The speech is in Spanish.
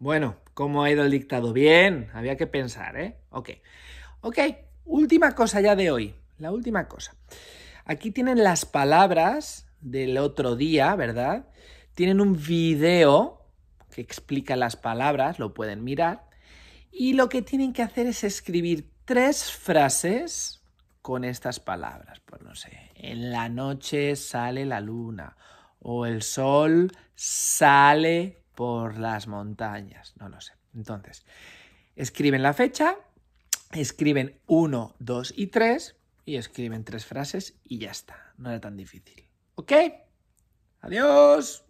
Bueno, ¿cómo ha ido el dictado? Bien, había que pensar, ¿eh? Ok. Ok, última cosa ya de hoy. La última cosa. Aquí tienen las palabras del otro día, ¿verdad? Tienen un video que explica las palabras, lo pueden mirar. Y lo que tienen que hacer es escribir tres frases con estas palabras. Pues no sé, en la noche sale la luna o el sol sale por las montañas, no lo sé. Entonces, escriben la fecha, escriben 1, 2 y 3 y escriben tres frases y ya está. No era tan difícil. ¿Ok? Adiós.